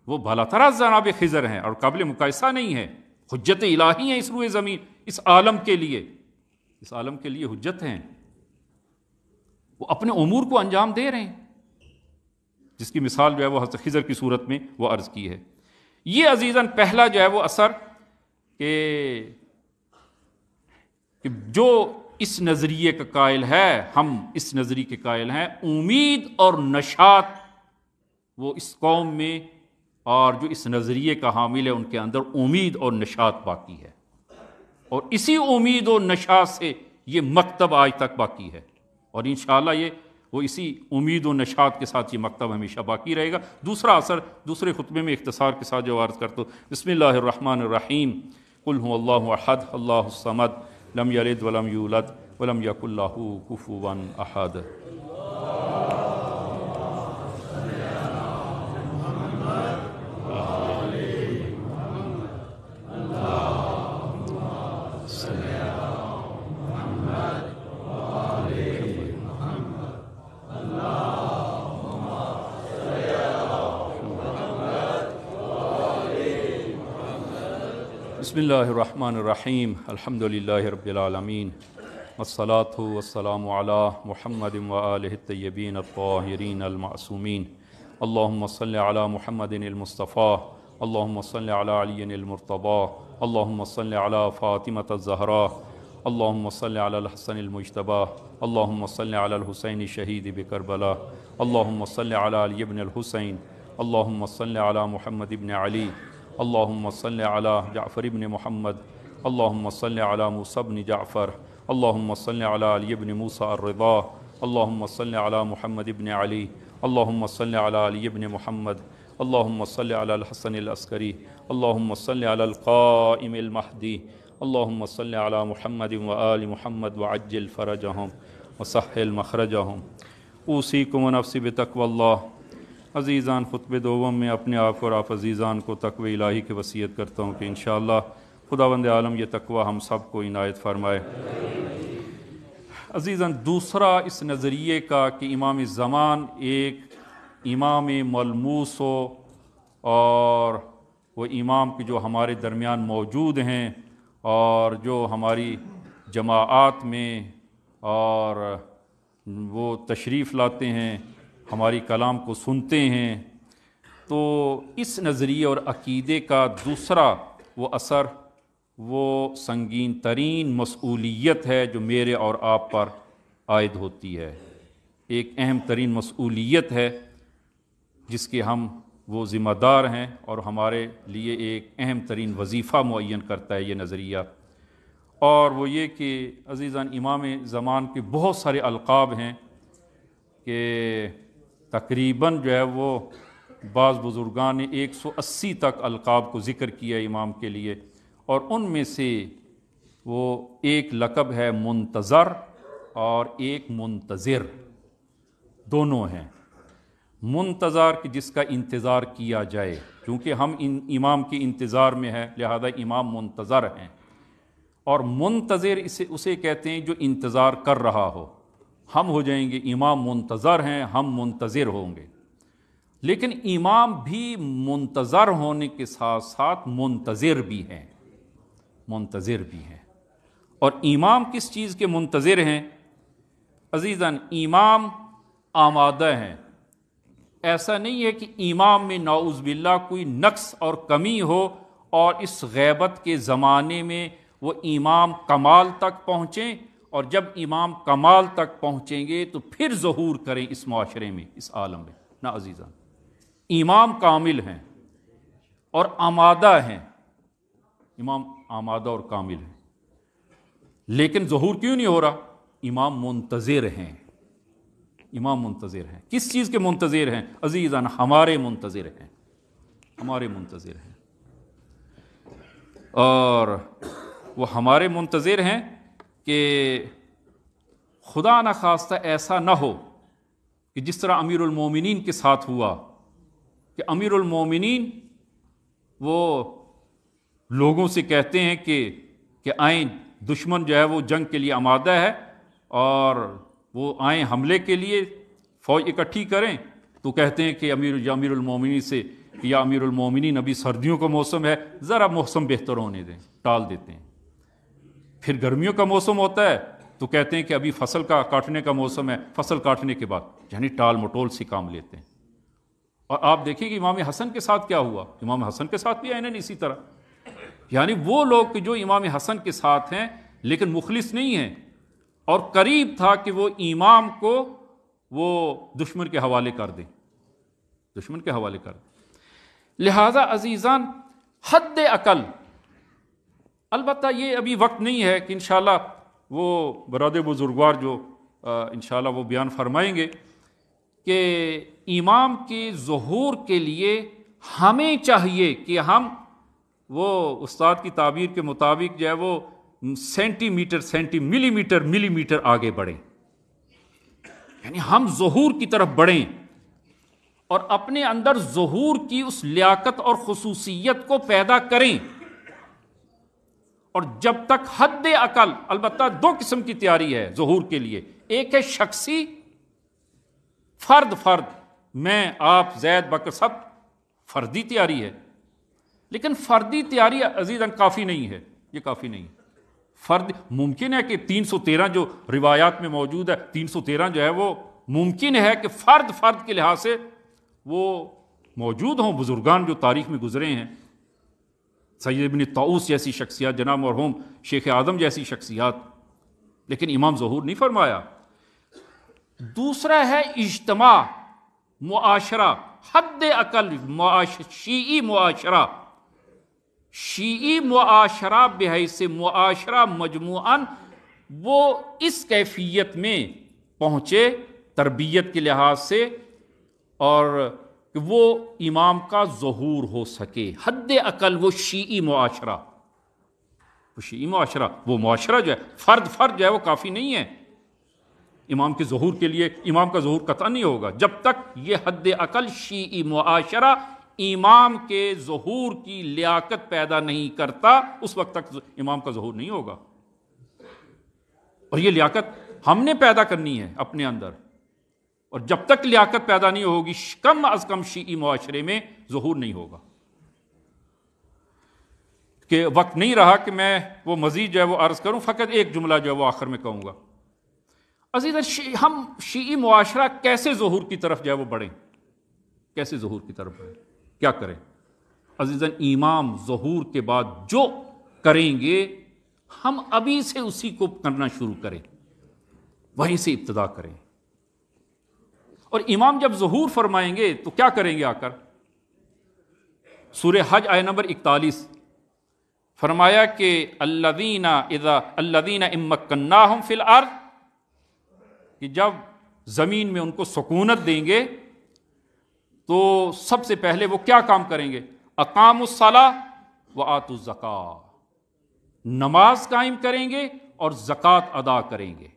वो भला तरह जनाब खिजर हैं और काबिल मुकायसा नहीं है हजत इलाही हैं इस रूए ज़मीन इस आलम के लिए इस आलम के लिए हजत हैं वो अपने अमूर को अंजाम दे रहे हैं जिसकी मिसाल जो है वह खिजर की सूरत में वो अर्ज़ की है ये अजीज़न पहला जो है वो असर के, के जो इस नज़रिए का कायल है हम इस नज़रिए के कायल हैं उम्मीद और नशात वो इस कौम में और जो इस नज़रिए का हामिल है उनके अंदर उम्मीद और नशात बाकी है और इसी उम्मीद और नशात से ये मकतब आज तक बाकी है और इन ये वो इसी उम्मीद और नशात के साथ ये मकतब हमेशा बाकी रहेगा दूसरा असर दूसरे खुतबे में इख्तसार के साथ जो अर्ज़ करते बसमिल्लर रहीम कुल अल्लाहद समद लम यलद वलम यूलत वलम यकुल्लाहू कुफुवन अहद बसमीम अलहमदिल्लाबीआलमीन वसलाम महमद तय्यबीन तहरीन अलमासूमीन अल्लाम सल महमदिनमस्तफ़ा अल्लाम सल अलीमरतबा अल्लाम सल फ़ातिमत ज़हरा अल्लाम सल अल्लाम सल हुसैन शहीद बिकरबला अल्लाम सल अलीबन हुसैन अल्लाम अली अल्लाम सल अला जाफ़र इबन महमद अल्लाम सल अला मूसबन जाफ़र अल्लाम सल अला अलीबन मूसा रदा अल्लाम सल अला महमद इबन अली अल्लाम सल अला अलीबन महमद अल्लाम सल अला हसन अस्करी अल्लाम सल अलकामहदी अल्लाम सल अला महमद वल महमद वज्जल फ़रजहम वसल मखरजहम ऊसी को नफसी बतकल्ला अज़ीज़ान खुतब दोवम में अपने आप और आप अज़ीज़ान को तकव इलाही की वसीयत करता हूँ कि इन खुदा वंद आलम यह तकवा हम सब को इनायत फरमाए अज़ीज़न दूसरा इस नज़रिए का कि इमाम ज़मान एक इमाम मलमूस हो और वो इमाम के जो हमारे दरमियान मौजूद हैं और जो हमारी जमात में और वो तशरीफ़ लाते हैं हमारी कलाम को सुनते हैं तो इस नज़रिए और अकीदे का दूसरा वो असर वो संगीन तरीन मसूलियत है जो मेरे और आप पर आयद होती है एक अहम तरीन मसूलियत है जिसके हम वो ज़िम्मेदार हैं और हमारे लिए एक अहम तरीन वजीफ़ा मुन करता है ये नज़रिया और वो ये कि अज़ीज़ान इमाम ज़मान के बहुत सारे अलकाब हैं कि तकरीबन जो है वो बाज़ बुज़ुर्गान ने एक सौ अस्सी तक अलकाब को ज़िक्र किया इमाम के लिए और उनमें से वो एक लकब है मुंतज़र और एक मुंतज़र दोनों हैं मुंतज़र कि जिसका इंतज़ार किया जाए क्योंकि हम इन इमाम के इंतज़ार में हैं लिहाजा इमाम मुंतज़र हैं और मुंतज़र इसे उसे कहते हैं जो इंतज़ार कर रहा हो हम हो जाएंगे इमाम मुंतज़र हैं हम मुंतज़र होंगे लेकिन इमाम भी मुंतज़र होने के साथ साथ मुंतज़र भी हैं मुंतज़र भी हैं और इमाम किस चीज़ के मुंतज़र हैं अजीज़न इमाम आमादा हैं ऐसा नहीं है कि इमाम में नाउज़ बिल्ला कोई नक्स और कमी हो और इस गैबत के ज़माने में वो इमाम कमाल तक पहुँचें और जब इमाम कमाल तक पहुँचेंगे तो फिर जहूर करें इस माशरे में इस आलम में ना अजीज़ा इमाम कामिल हैं और आमादा हैं इमाम आमादा और कामिल हैं लेकिन जहूर क्यों नहीं हो रहा इमाम मुंतजिर हैं इमाम मुंतजिर हैं किस चीज़ के मुंतजिर हैं अजीज़ान हमारे मुंतजिर हैं हमारे मुंतजिर हैं और वो हमारे मुंतज़र हैं कि खुदा न खास्ता ऐसा ना हो कि जिस तरह अमीरमिन के साथ हुआ कि अमीरमिन वो लोगों से कहते हैं कि कि आए दुश्मन जो है वो जंग के लिए आमादा है और वो आए हमले के लिए फ़ौज इकट्ठी करें तो कहते हैं कि अमीर या अमीरमिन से या अमीरमिन अभी सर्दियों का मौसम है ज़रा मौसम बेहतर होने दें टाल देते हैं फिर गर्मियों का मौसम होता है तो कहते हैं कि अभी फसल का काटने का मौसम है फसल काटने के बाद यानी टाल मटोल से काम लेते हैं और आप देखिए कि इमाम हसन के साथ क्या हुआ इमाम हसन के साथ भी आए ना इसी तरह यानी वो लोग जो इमाम हसन के साथ हैं लेकिन मुखलिस नहीं हैं और करीब था कि वो इमाम को वो दुश्मन के हवाले कर दें दुश्मन के हवाले कर दें लिहाजा अजीज़ान हद अकल अलबत् ये अभी वक्त नहीं है कि इन वो बराद बुजुर्गवार जो इन वो बयान फरमाएंगे कि इमाम के जहूर के लिए हमें चाहिए कि हम वो उस्ताद की ताबीर के मुताबिक जो है वो सेंटीमीटर सेंटी मिलीमीटर मिलीमीटर आगे बढ़ें यानी हम जहूर की तरफ बढ़ें और अपने अंदर जहूर की उस लियाकत और खसूसियत को पैदा करें और जब तक हद अकल अलबत् दो किस्म की तैयारी है जहूर के लिए एक है शख्सी फर्द फर्द मैं आप जैद बकर सब फर्दी तैयारी है लेकिन फर्दी तैयारी अजीजन काफ़ी नहीं है ये काफ़ी नहीं है फर्द मुमकिन है कि 313 जो रिवायात में मौजूद है 313 जो है वो मुमकिन है कि फ़र्द फ़र्द के लिहाज से वो मौजूद हों बुज़ुर्गान जो तारीख में गुजरे हैं सैद बिन ताउस जैसी शख्सियात जना मरहूम शेख आदम जैसी शख्सियात लेकिन इमाम जहूर नहीं फरमाया दूसरा है इजतमा मुआशरा हद अकल शी मुआशरा शी मुआशरा बेहस मुआशरा मजमून वो इस कैफियत में पहुँचे तरबियत के लिहाज से और कि वो इमाम का जहूर हो सके हद अकल वो शी माशरा वो शी माशरा वो माशरा जो है फ़र्द फ़र्द जो है वो काफ़ी नहीं है इमाम के जहूर के लिए इमाम का जहूर कतः नहीं होगा जब तक ये हद अकल शी माशरा इमाम के जहूर की लियाकत पैदा नहीं करता उस वक्त तक इमाम का जहूर नहीं होगा और ये लियाकत हमने पैदा करनी है अपने अंदर और जब तक लियाकत पैदा नहीं होगी कम अज कम शी माशरे में जहूर नहीं होगा कि वक्त नहीं रहा कि मैं वो मज़ीद जो है वो अर्ज़ करूँ फ़कत एक जुमला जो है वो आखिर में कहूँगा अजीज़ हम शी माशरा कैसे जहूर की तरफ जो है वो बढ़ें कैसे जहूर की तरफ बढ़ें क्या करें अजीज़न इमाम जहूर के बाद जो करेंगे हम अभी से उसी को करना शुरू करें वहीं से इब्तदा करें और इमाम जब जहूर फरमाएंगे तो क्या करेंगे आकर सूर्य हज आय नंबर इकतालीस फरमाया कि अल्लादीना इदा अल्लादीना हम फिल अर्द कि जब ज़मीन में उनको सकूनत देंगे तो सबसे पहले वो क्या काम करेंगे अकाम उसला व आतुज़क़ा नमाज कायम करेंगे और जक़ात अदा करेंगे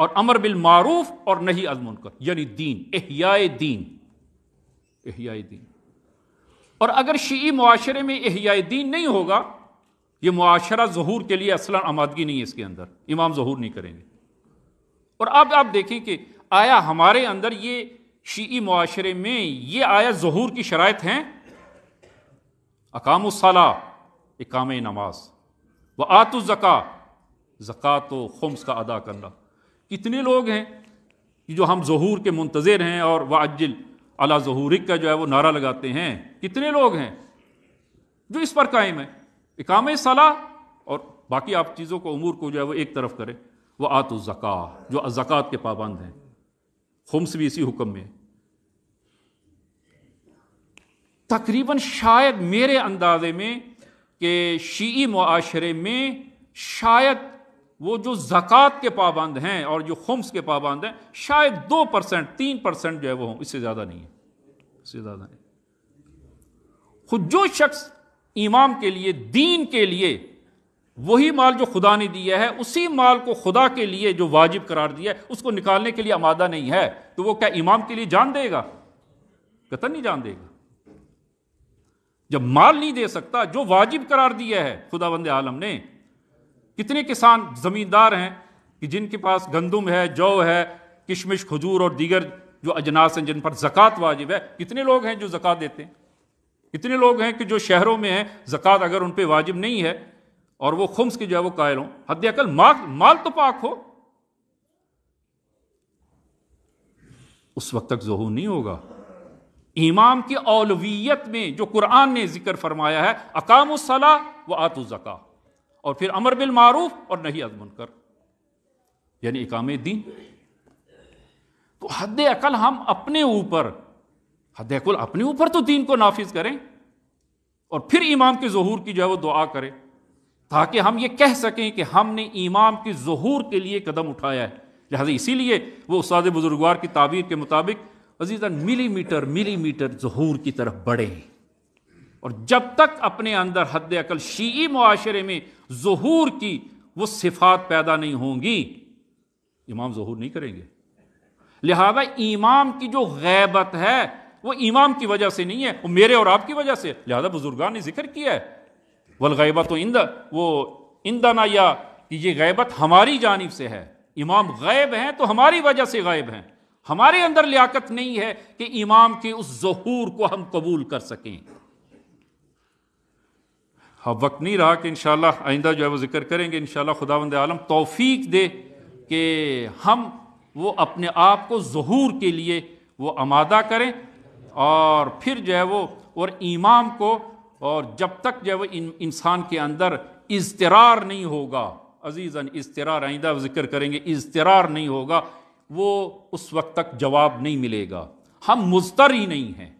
और अमर बिल मारूफ और नहीं अजमुन कर यानी दीन एहियाए दीन एहियाए दीन और अगर शी माशरे में एहियाए दीन नहीं होगा ये माशरा जहूर के लिए असला आमादगी नहीं है इसके अंदर इमाम जहूर नहीं करेंगे और अब आप देखें कि आया हमारे अंदर ये शी माशरे में ये आया जहूर की शराय हैं अकाम इकाम नमाज व आतु ज़क़ा ज़क़़त खुम्स का अदा करना कितने लोग हैं जो हम जहूर के मुंतज़र हैं और वह अजिल अला जहूरिक का जो है वो नारा लगाते हैं कितने लोग हैं जो इस पर कायम है इकाम सलाह और बाकी आप चीज़ों को अमूर को जो है वो एक तरफ करें वह आतु ज़क़ा जो अज़क़ात के पाबंद हैं खुम्स भी इसी हुक्म में तकरीबन शायद मेरे अंदाजे में कि शी माशरे में शायद वो जो ज़क़़त के पाबंद हैं और जो खुम्स के पाबंद हैं शायद दो परसेंट तीन परसेंट जो है वो हों इससे ज़्यादा नहीं है इससे ज़्यादा नहीं खुद जो शख्स इमाम के लिए दीन के लिए वही माल जो खुदा ने दिया है उसी माल को खुदा के लिए जो वाजिब करार दिया है उसको निकालने के लिए आमादा नहीं है तो वो क्या इमाम के लिए जान देगा कतन नहीं जान देगा जब माल नहीं दे सकता जो वाजिब करार दिया है खुदा बंद आलम ने कितने किसान ज़मींदार हैं कि जिनके पास गंदुम है जौ है किशमिश खजूर और दीगर जो अजनास हैं जिन पर ज़क़़त वाजिब है कितने लोग हैं जो ज़क़़त देते हैं कितने लोग हैं कि जो शहरों में हैं ज़क़़त अगर उन पर वाजिब नहीं है और वो खुम्स की जो है वो कायल हों अकल माल माल तो पाक हो उस वक्त तक जहूर नहीं होगा इमाम की औलवियत में जो कुरान ने जिक्र फरमाया है अकाम सलाह व आतु ज़क़़ा और फिर अमर बिल मारूफ और नहीं अजमन कर यानी इकाम दीन तो हद अकल हम अपने ऊपर हद अकल अपने ऊपर तो दीन को नाफिज करें और फिर इमाम के जहूर की जो है वो दुआ करें ताकि हम ये कह सकें कि हमने इमाम के जहूर के लिए कदम उठाया है लिहाजा इसीलिए वो उसाद बुजुर्गवार की ताबीर के मुताबिक अजीज़न मिलीमीटर मिलीमीटर जहूर की तरफ बढ़े और जब तक अपने अंदर हद अकल शी माशरे में जहूर की वो सिफात पैदा नहीं होंगी इमाम जहूर नहीं करेंगे लिहाजा इमाम की जो गैबत है वो इमाम की वजह से नहीं है वो मेरे और आपकी वजह से लिहाजा बुजुर्गान ने जिक्र किया है वल गैबत इंद वो इंदना या कि ये गैबत हमारी जानब से है इमाम गैब हैं तो हमारी वजह से गायब हैं हमारे अंदर लियाकत नहीं है कि इमाम के उस जहूर को हम कबूल कर सकें अब हाँ, वक्त नहीं रहा कि इन आइंदा जो है वो ज़िक्र करेंगे इन खुदा वंद आलम तोफ़ी दे कि हम वो अपने आप को जहूर के लिए वो आमादा करें और फिर जो है वो और इमाम को और जब तक जो है वो इंसान के अंदर इजतरार नहीं होगा अजीज़न इजतरार आइंदा जिक्र करेंगे इजतरार नहीं होगा वो उस वक्त तक जवाब नहीं मिलेगा हम मुस्तर ही नहीं हैं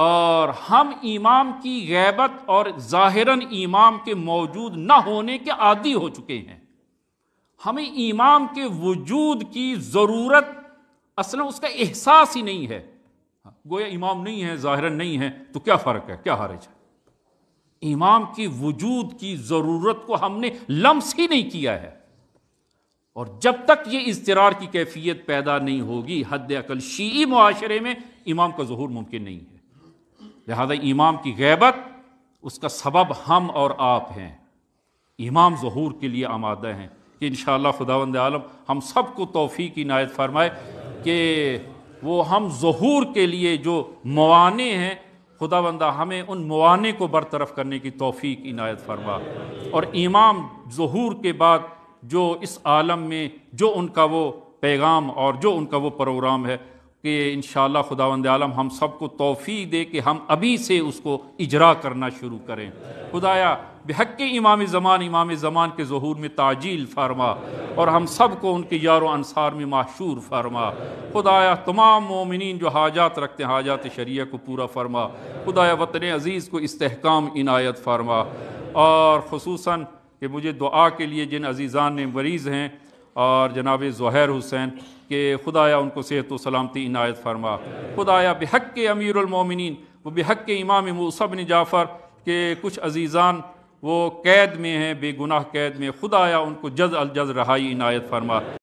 और हम इमाम की गैबत और ज़ाहिरन इमाम के मौजूद न होने के आदि हो चुके हैं हमें इमाम के वजूद की ज़रूरत असल उसका एहसास ही नहीं है गोया इमाम नहीं है ज़ाहिरन नहीं है तो क्या फ़र्क है क्या हारज है इमाम की वजूद की ज़रूरत को हमने लम्स ही नहीं किया है और जब तक ये इसतरार की कैफियत पैदा नहीं होगी हद अकल शी माशरे में इमाम का जहूर मुमकिन नहीं है लिहाजा इमाम की गैबत उसका सबब हम और आप हैं इमाम जहूर के लिए आमादा हैं कि इन खुदावंद आलम हम सब को तोफ़ी की नायत फरमाए कि वो हम जहूर के लिए जो मवाने हैं बंदा हमें उन मवाने को बरतरफ करने की तोफ़ी की नायत फरमा और इमाम जहूर के बाद जो इस आलम में जो उनका वो पैगाम और जो उनका वो प्रोग्राम है कि इन खुदावंद आलम हम सबको तोफ़ी दे कि हम अभी से उसको इजरा करना शुरू करें खुदाया बेहक इमाम ज़मान इमाम ज़मान के जहूर में ताजील फरमा और हम सब को उनके यार अनसार में माशूर फरमा खुदाया तमाम मोमिन जो हाजात रखते हैं हाजात शरिया को पूरा फरमा खुदाया वतन अज़ीज़ को इसकाम इनायत फरमा और खसूस कि मुझे दुआ के लिए जिन अजीज़ान ने मरीज़ हैं और जनाब ज़हैर हुसैन के खुदाया उनको सेहत व सलामती इनायत फरमा खुदाया बेहक के अमीरमिन व बेहक के इमाम मूसबिन जाफ़र के कुछ अजीज़ान वो कैद में हैं बेगुनाह कैद में खुदाया उनको जज अलजज रहाई इनायत फरमा